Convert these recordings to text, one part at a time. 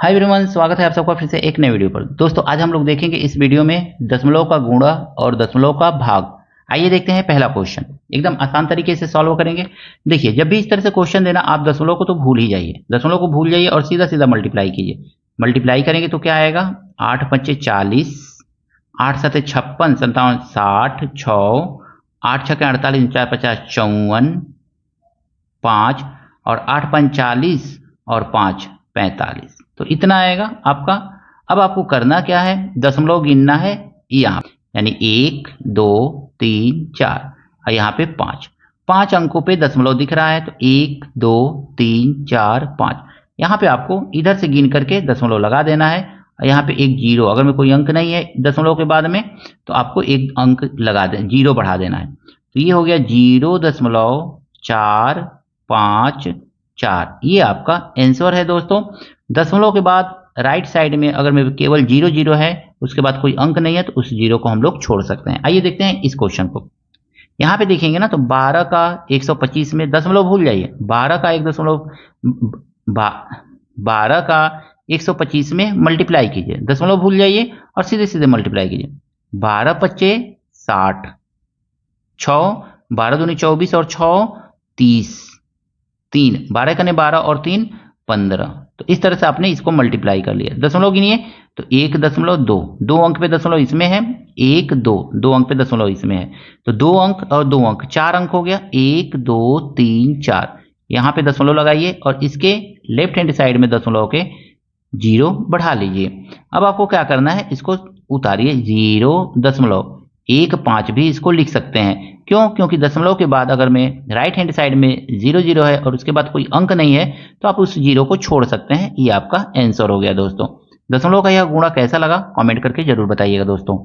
hi everyone स्वागत है आप सबका फिर से एक नए वीडियो पर दोस्तों आज हम लोग देखेंगे इस वीडियो में दशमलव का गुणा और दशमलव का भाग आइए देखते हैं पहला क्वेश्चन एकदम आसान तरीके से सॉल्व करेंगे देखिए जब भी इस तरह से क्वेश्चन देना आप दशमलव को तो भूल ही जाइए दशमलव को भूल जाइए और सीधा सीधा मल्टीप्लाई कीजिए मल्टीप्लाई करेंगे तो क्या आएगा आठ पंचे चालीस आठ सत छप्पन सत्तावन साठ छ आठ छके अड़तालीस चार पचास चौवन पाँच और आठ पंचालीस और पाँच पैंतालीस तो इतना आएगा आपका अब आपको करना क्या है दशमलव गिनना है यहाँ यानी एक दो तीन चार और यहाँ पे पाँच पांच अंकों पे दशमलव दिख रहा है तो एक दो तीन चार पाँच यहाँ पे आपको इधर से गिन करके दशमलव लगा देना है और यहाँ पे एक जीरो अगर में कोई अंक नहीं है दशमलव के बाद में तो आपको एक अंक लगा दे जीरो बढ़ा देना है तो ये हो गया जीरो दशमलव चार पाँच चार ये आपका आंसर है दोस्तों दसमलव के बाद राइट साइड में अगर में केवल जीरो जीरो है उसके बाद कोई अंक नहीं है तो उस जीरो को हम लोग छोड़ सकते हैं आइए देखते हैं इस क्वेश्चन को यहाँ पे देखेंगे ना तो 12 का 125 में दसमलव भूल जाइए 12 का एक दसमलव बारह का 125 में मल्टीप्लाई कीजिए दसमलव भूल जाइए और सीधे सीधे मल्टीप्लाई कीजिए बारह पच्चे साठ छ बारह दूनी चौबीस और छ तीस तीन बारह कने बारह और तीन पंद्रह तो इस तरह से आपने इसको मल्टीप्लाई कर लिया दसमलव गिनिए तो एक दशमलव दो दो अंक पे दशमलव इसमें है एक दो दो अंक पे दशमलव इसमें है तो दो अंक और दो अंक चार अंक हो गया एक दो तीन चार यहां पे दशमलव लगाइए और इसके लेफ्ट हैंड साइड में दशमलव के जीरो बढ़ा लीजिए अब आपको क्या करना है इसको उतारिए जीरो दशमलव एक पाँच भी इसको लिख सकते हैं क्यों क्योंकि दशमलव के बाद अगर मैं राइट हैंड साइड में जीरो जीरो है और उसके बाद कोई अंक नहीं है तो आप उस जीरो को छोड़ सकते हैं ये आपका आंसर हो गया दोस्तों दशमलव का यह गुणा कैसा लगा कमेंट करके जरूर बताइएगा दोस्तों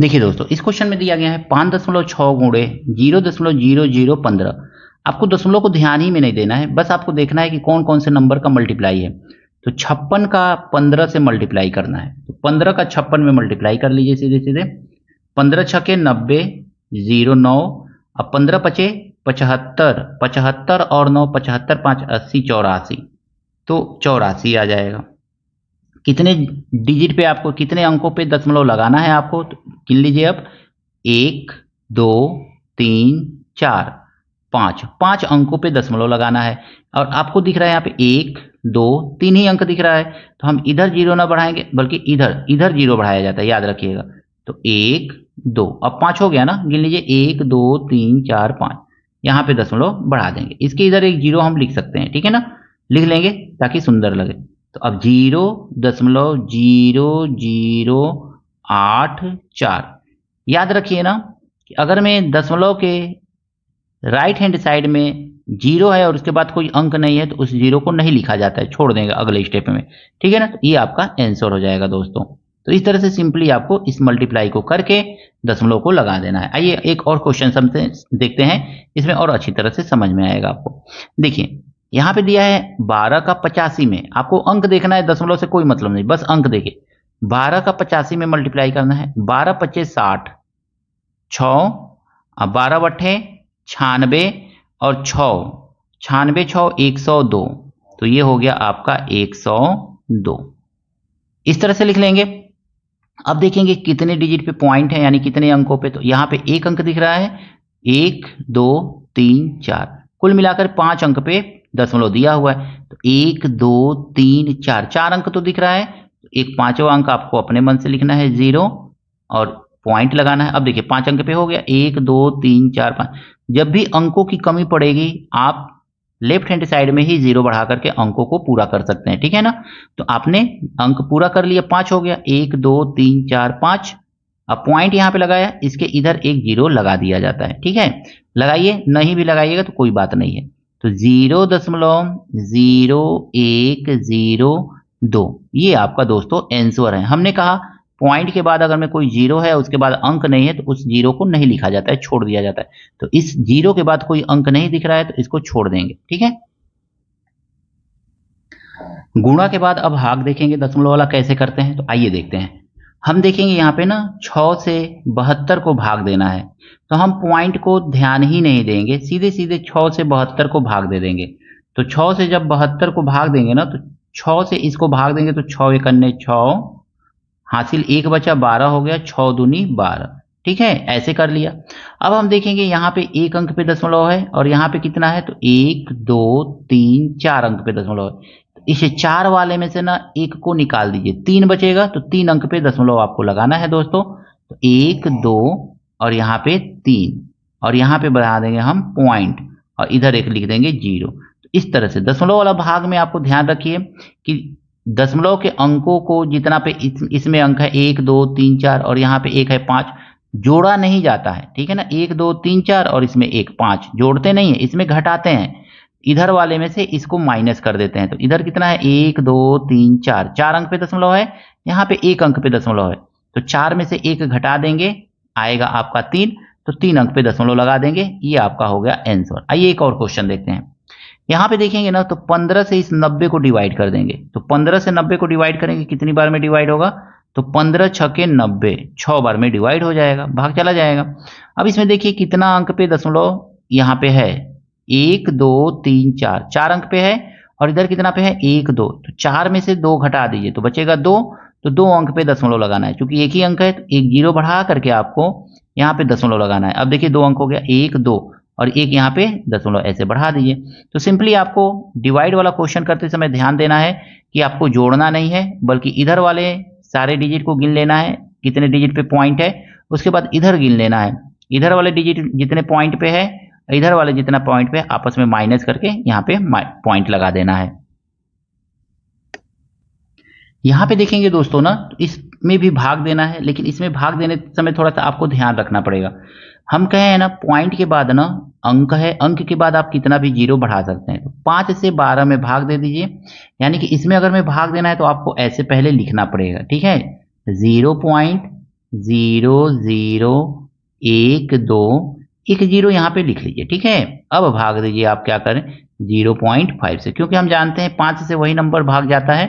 देखिए दोस्तों इस क्वेश्चन में दिया गया है पांच दशमलव छह गुणे जीरो दशमलव जीरो जीरो पंद्रह आपको दशमलव को ध्यान ही में नहीं देना है बस आपको देखना है कि कौन कौन से नंबर का मल्टीप्लाई है तो छप्पन का पंद्रह से मल्टीप्लाई करना है तो पंद्रह का छप्पन में मल्टीप्लाई कर लीजिए सीधे सीधे पंद्रह छके नब्बे जीरो नौ अब पंद्रह पचे पचहत्तर पचहत्तर और नौ पचहत्तर पाँच अस्सी चौरासी तो चौरासी आ जाएगा कितने डिजिट पे आपको कितने अंकों पे दशमलव लगाना है आपको तो लीजिए अब एक दो तीन चार पाँच पाँच अंकों पे दशमलव लगाना है और आपको दिख रहा है यहाँ पे एक दो तीन ही अंक दिख रहा है तो हम इधर जीरो ना बढ़ाएंगे बल्कि इधर इधर जीरो बढ़ाया जाता है याद रखिएगा तो एक दो अब पांच हो गया ना गिन लीजिए एक दो तीन चार पांच यहां पे दसमलव बढ़ा देंगे इसके इधर एक जीरो हम लिख सकते हैं ठीक है ना लिख लेंगे ताकि सुंदर लगे तो अब जीरो दशमलव जीरो जीरो आठ चार याद रखिए ना कि अगर मैं दशमलव के राइट हैंड साइड में जीरो है और उसके बाद कोई अंक नहीं है तो उस जीरो को नहीं लिखा जाता है छोड़ देंगे अगले स्टेप में ठीक है ना तो ये आपका आंसर हो जाएगा दोस्तों तो इस तरह से सिंपली आपको इस मल्टीप्लाई को करके दसमलव को लगा देना है आइए एक और क्वेश्चन समझते देखते हैं इसमें और अच्छी तरह से समझ में आएगा आपको देखिए यहाँ पे दिया है बारह का पचासी में आपको अंक देखना है दसमलव से कोई मतलब नहीं बस अंक देखे बारह का पचासी में मल्टीप्लाई करना है बारह पच्चीस साठ छ बारह बट्ठे छानबे और छानबे छानवे छ एक सौ दो तो ये हो गया आपका एक सौ दो इस तरह से लिख लेंगे अब देखेंगे कितने डिजिट पे पॉइंट है यानी कितने अंकों पे तो यहाँ पे एक अंक दिख रहा है एक दो तीन चार कुल मिलाकर पांच अंक पे दसमलव दिया हुआ है तो एक दो तीन चार चार अंक तो दिख रहा है तो एक पांचवा अंक आपको अपने मन से लिखना है जीरो और पॉइंट लगाना है अब देखिए पांच अंक पे हो गया एक दो तीन चार पांच जब भी अंकों की कमी पड़ेगी आप लेफ्ट हैंड साइड में ही जीरो बढ़ा करके अंकों को पूरा कर सकते हैं ठीक है ना तो आपने अंक पूरा कर लिया पांच हो गया एक दो तीन चार पांच अब पॉइंट यहां पे लगाया इसके इधर एक जीरो लगा दिया जाता है ठीक है लगाइए नहीं भी लगाइएगा तो कोई बात नहीं है तो जीरो दशमलव जीरो एक जीरो दो ये आपका दोस्तों आंसर है हमने कहा पॉइंट के बाद अगर में कोई जीरो है उसके बाद अंक नहीं है तो उस जीरो को नहीं लिखा जाता है छोड़ दिया जाता है तो इस जीरो के बाद कोई अंक नहीं दिख रहा है तो इसको छोड़ देंगे ठीक है गुणा के बाद अब भाग देखेंगे दशमलव वाला कैसे करते हैं तो आइए देखते हैं हम देखेंगे यहाँ पे ना छ से बहत्तर को भाग देना है तो हम पॉइंट को ध्यान ही नहीं देंगे सीधे सीधे छ से बहत्तर को भाग दे देंगे तो छ से जब बहत्तर को भाग देंगे ना तो छ से इसको भाग देंगे तो छ एक अन्य छ हासिल एक बचा बारह हो गया छः दूनी बारह ठीक है ऐसे कर लिया अब हम देखेंगे यहाँ पे एक अंक पे दशमलव है और यहाँ पे कितना है तो एक दो तीन चार अंक पे दशमलव है इसे चार वाले में से ना एक को निकाल दीजिए तीन बचेगा तो तीन अंक पे दशमलव आपको लगाना है दोस्तों तो एक दो और यहाँ पे तीन और यहाँ पे बढ़ा देंगे हम पॉइंट और इधर एक लिख देंगे जीरो तो इस तरह से दशमलव वाला भाग में आपको ध्यान रखिए कि दशमलव के अंकों को जितना पे इस, इसमें अंक है एक दो तीन चार और यहाँ पे एक है पाँच जोड़ा नहीं जाता है ठीक है ना एक दो तीन चार और इसमें एक पाँच जोड़ते नहीं है इसमें घटाते हैं इधर वाले में से इसको माइनस कर देते हैं तो इधर कितना है एक दो तीन चार चार अंक पे दशमलव है यहाँ पे एक अंक पे दशमलव है तो चार में से एक घटा देंगे आएगा आपका तीन तो तीन अंक पे दशमलव लगा देंगे ये आपका हो गया आंसर आइए एक और क्वेश्चन देखते हैं यहां पे देखेंगे ना तो 15 से इस 90 को डिवाइड कर देंगे तो 15 से 90 को डिवाइड करेंगे कितनी बार में डिवाइड होगा तो 15 छ के नब्बे छ बार में डिवाइड हो जाएगा भाग चला जाएगा अब इसमें देखिए कितना अंक पे दशमलव यहाँ पे है एक दो तीन चार चार अंक पे है और इधर कितना पे है एक दो तो चार में से दो घटा दीजिए तो बचेगा दो तो दो अंक पे दसमलव लगाना है क्योंकि एक ही अंक है तो एक जीरो बढ़ा करके आपको यहाँ पे दसमलव लगाना है अब देखिए दो अंक हो गया एक दो और एक यहाँ पे दशमलव ऐसे बढ़ा दीजिए तो सिंपली आपको डिवाइड वाला क्वेश्चन करते समय ध्यान देना है कि आपको जोड़ना नहीं है बल्कि इधर वाले सारे डिजिट को गिन लेना है कितने डिजिट पे पॉइंट है उसके बाद इधर गिन लेना है इधर वाले डिजिट जितने पॉइंट पे है इधर वाले जितना पॉइंट पे आपस में माइनस करके यहाँ पे पॉइंट लगा देना है यहाँ पे देखेंगे दोस्तों ना तो इसमें भी भाग देना है लेकिन इसमें भाग देने समय थोड़ा सा आपको ध्यान रखना पड़ेगा हम कहे हैं ना पॉइंट के बाद ना अंक है अंक के बाद आप कितना भी जीरो बढ़ा सकते हैं तो पाँच से बारह में भाग दे दीजिए यानी कि इसमें अगर मैं भाग देना है तो आपको ऐसे पहले लिखना पड़ेगा ठीक है ज़ीरो पॉइंट ज़ीरो ज़ीरो एक दो एक जीरो यहाँ पे लिख लीजिए ठीक है अब भाग दीजिए आप क्या करें जीरो पॉइंट फाइव से क्योंकि हम जानते हैं पांच से वही नंबर भाग जाता है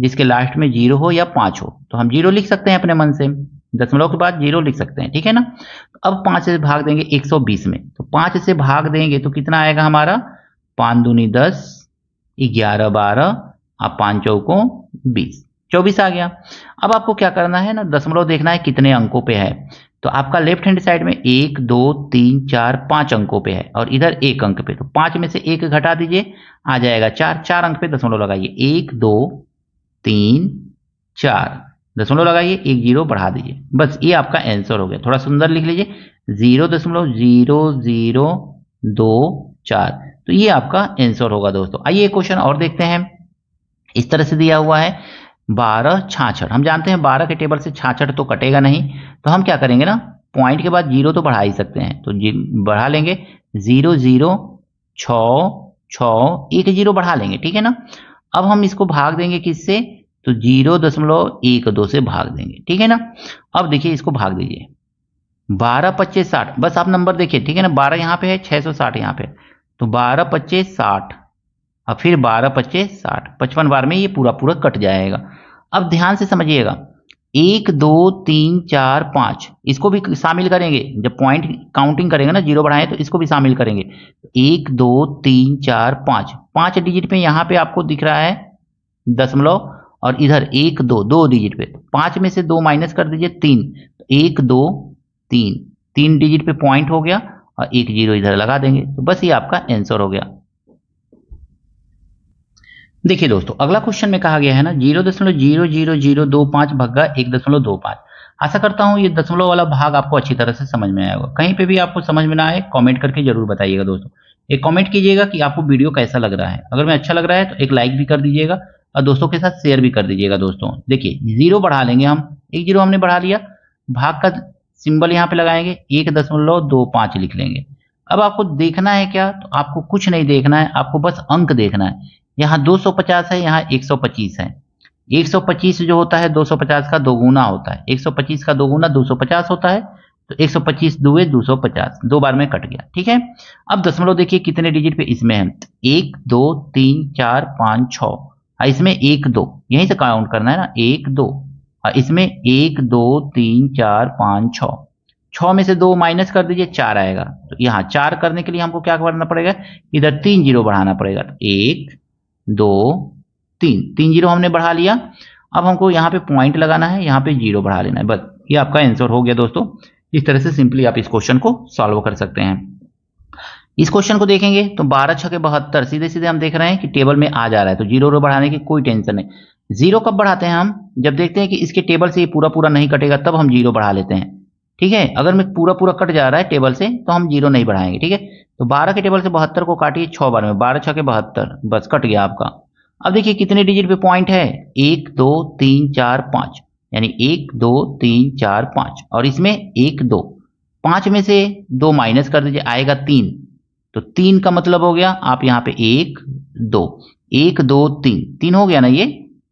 जिसके लास्ट में जीरो हो या पांच हो तो हम जीरो लिख सकते हैं अपने मन से दशमलव के बाद जीरो लिख सकते हैं ठीक है ना अब पांच से भाग देंगे एक सौ बीस में तो पांच से भाग देंगे तो कितना आएगा हमारा पांच दूनी दस ग्यारह बारह आप पाँच चौको बीस चौबीस आ गया अब आपको क्या करना है ना दशमलव देखना है कितने अंकों पे है तो आपका लेफ्ट हैंड साइड में एक दो तीन चार पांच अंकों पे है और इधर एक अंक पे तो पांच में से एक घटा दीजिए आ जाएगा चार चार अंक पे दसमलव लगाइए एक दो तीन चार दसमलव लगाइए एक जीरो बढ़ा दीजिए बस ये आपका आंसर हो गया थोड़ा सुंदर लिख लीजिए जीरो दशमलव जीरो जीरो दो चार तो ये आपका आंसर होगा दोस्तों आइए क्वेश्चन और देखते हैं इस तरह से दिया हुआ है बारह छाछठ हम जानते हैं बारह के टेबल से छाछठ तो कटेगा नहीं तो हम क्या करेंगे ना पॉइंट के बाद जीरो तो बढ़ा ही सकते हैं तो बढ़ा लेंगे जीरो जीरो छ छ एक जीरो बढ़ा लेंगे ठीक है ना अब हम इसको भाग देंगे किससे तो जीरो दशमलव एक दो से भाग देंगे ठीक है ना अब देखिए इसको भाग दीजिए बारह पच्चीस साठ बस आप नंबर देखिए ठीक है ना बारह यहाँ पे है छह सौ साठ यहाँ पे तो बारह पच्चीस साठ और फिर बारह पच्चे साठ पचपन बार में ये पूरा पूरा कट जाएगा अब ध्यान से समझिएगा एक दो तीन चार पाँच इसको भी शामिल करेंगे जब पॉइंट काउंटिंग करेंगे ना जीरो बढ़ाएं तो इसको भी शामिल करेंगे एक दो तीन चार पाँच पाँच डिजिट पे यहाँ पे आपको दिख रहा है दशमलव और इधर एक दो दो डिजिट पे तो पाँच में से दो माइनस कर दीजिए तीन तो एक दो तीन तीन डिजिट पे पॉइंट हो गया और एक जीरो इधर लगा देंगे तो बस ये आपका आंसर हो गया देखिए दोस्तों अगला क्वेश्चन में कहा गया है ना जीरो दशमलव जीरो जीरो जीरो दो पांच भग्गा एक दशमलव दो पांच आशा करता हूँ ये दशमलव वाला भाग आपको अच्छी तरह से समझ में आएगा कहीं पे भी आपको समझ में ना आए कमेंट करके जरूर बताइएगा दोस्तों एक कमेंट कीजिएगा कि आपको वीडियो कैसा लग रहा है अगर मैं अच्छा लग रहा है तो एक लाइक भी कर दीजिएगा और दोस्तों के साथ शेयर भी कर दीजिएगा दोस्तों देखिए जीरो बढ़ा लेंगे हम एक जीरो हमने बढ़ा लिया भाग का सिंबल यहाँ पे लगाएंगे एक दशमलव दो लिख लेंगे अब आपको देखना है क्या तो आपको कुछ नहीं देखना है आपको बस अंक देखना है यहाँ 250 है यहाँ 125 है 125 जो होता है 250 का दोगुना होता है 125 का दोगुना 250 होता है तो 125 दुए 250 दो बार में कट गया ठीक है अब दशमलव देखिए कितने डिजिट पे इसमें है एक दो तीन चार पाँच छ हाँ, इसमें एक दो यहीं से काउंट करना है ना एक दो हाँ, इसमें एक दो तीन चार पाँच छ छ में से दो माइनस कर दीजिए चार आएगा तो यहाँ चार करने के लिए हमको क्या करना पड़ेगा इधर तीन जीरो बढ़ाना पड़ेगा एक दो तीन तीन जीरो हमने बढ़ा लिया अब हमको यहाँ पे पॉइंट लगाना है यहाँ पे जीरो बढ़ा लेना है बस ये आपका आंसर हो गया दोस्तों इस तरह से सिंपली आप इस क्वेश्चन को सॉल्व कर सकते हैं इस क्वेश्चन को देखेंगे तो बारह छः के बहत्तर सीधे सीधे हम देख रहे हैं कि टेबल में आ जा रहा है तो जीरो रो बढ़ाने की कोई टेंशन नहीं जीरो कब बढ़ाते हैं हम जब देखते हैं कि इसके टेबल से ये पूरा पूरा नहीं कटेगा तब हम जीरो बढ़ा लेते हैं ठीक है अगर मैं पूरा पूरा कट जा रहा है टेबल से तो हम जीरो नहीं बढ़ाएंगे ठीक है तो बारह के टेबल से बहत्तर को काटिए छः बार में बारह छः के बहत्तर बस कट गया आपका अब देखिए कितने डिजिट पे पॉइंट है एक दो तीन चार पाँच यानी एक दो तीन चार पाँच और इसमें एक दो पाँच में से दो माइनस कर दीजिए आएगा तीन तो तीन का मतलब हो गया आप यहाँ पे एक दो एक दो तीन तीन हो गया ना ये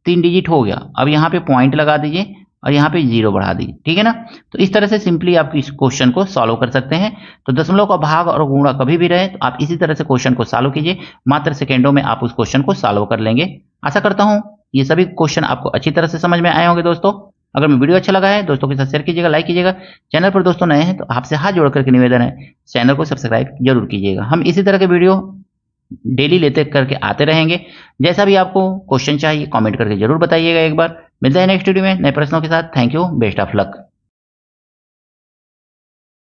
तीन डिजिट हो गया अब यहाँ पे पॉइंट लगा दीजिए और यहाँ पे जीरो बढ़ा दी ठीक है ना तो इस तरह से सिंपली आप इस क्वेश्चन को सॉल्व कर सकते हैं तो दसमलव का भाग और गुणा कभी भी रहे तो आप इसी तरह से क्वेश्चन को सॉल्व कीजिए मात्र सेकेंडों में आप उस क्वेश्चन को सॉल्व कर लेंगे आशा करता हूँ ये सभी क्वेश्चन आपको अच्छी तरह से समझ में आए होंगे दोस्तों अगर मैं वीडियो अच्छा लगा है दोस्तों के साथ शेयर कीजिएगा लाइक कीजिएगा चैनल पर दोस्तों नए हैं तो आपसे हाथ जोड़ करके निवेदन है चैनल को सब्सक्राइब जरूर कीजिएगा हम इसी तरह के वीडियो डेली लेते करके आते रहेंगे जैसा भी आपको क्वेश्चन चाहिए कमेंट करके जरूर बताइएगा एक बार मिलते हैं नेक्स्ट वीडियो में नए प्रश्नों के साथ thank you best of luck